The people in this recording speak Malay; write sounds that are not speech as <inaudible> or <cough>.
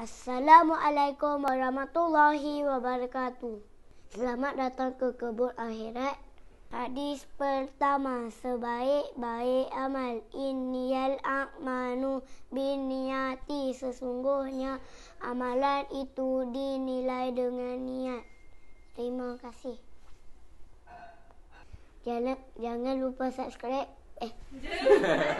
Assalamualaikum warahmatullahi wabarakatuh. Selamat datang ke kebun akhirat. Hadis pertama sebaik-baik amal innial amanu biniati sesungguhnya amalan itu dinilai dengan niat. Terima kasih. Jangan jangan lupa subscribe. Eh. <laughs>